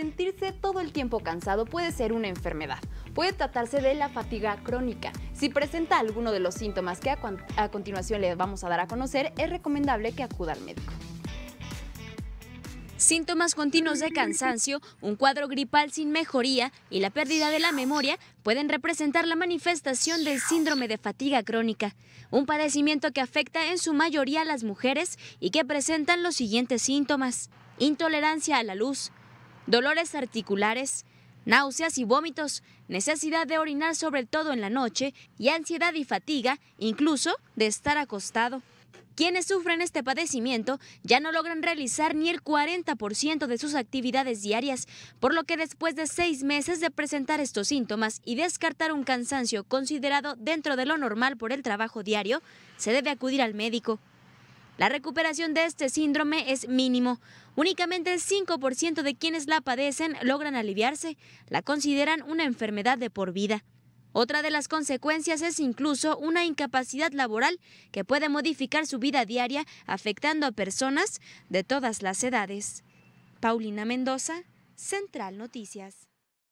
sentirse todo el tiempo cansado puede ser una enfermedad. Puede tratarse de la fatiga crónica. Si presenta alguno de los síntomas que a, continuación le vamos a dar a conocer, es recomendable que acuda al médico. Síntomas continuos de cansancio, un cuadro gripal sin mejoría y la pérdida de la memoria pueden representar la manifestación del síndrome de fatiga crónica, un padecimiento que afecta en su mayoría a las mujeres y que presentan los siguientes síntomas. Intolerancia a la luz, dolores articulares, náuseas y vómitos, necesidad de orinar sobre todo en la noche y ansiedad y fatiga, incluso de estar acostado. Quienes sufren este padecimiento ya no logran realizar ni el 40% de sus actividades diarias, por lo que después de seis meses de presentar estos síntomas y descartar un cansancio considerado dentro de lo normal por el trabajo diario, se debe acudir al médico. La recuperación de este síndrome es mínimo. Únicamente el 5% de quienes la padecen logran aliviarse. La consideran una enfermedad de por vida. Otra de las consecuencias es incluso una incapacidad laboral que puede modificar su vida diaria afectando a personas de todas las edades. Paulina Mendoza, Central Noticias.